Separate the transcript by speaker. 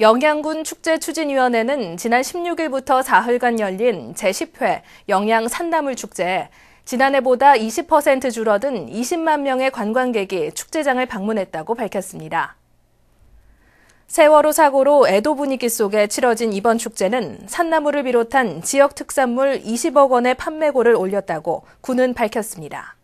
Speaker 1: 영양군 축제 추진위원회는 지난 16일부터 사흘간 열린 제10회 영양 산나물 축제에 지난해보다 20% 줄어든 20만 명의 관광객이 축제장을 방문했다고 밝혔습니다. 세월호 사고로 애도 분위기 속에 치러진 이번 축제는 산나물을 비롯한 지역 특산물 20억 원의 판매고를 올렸다고 군은 밝혔습니다.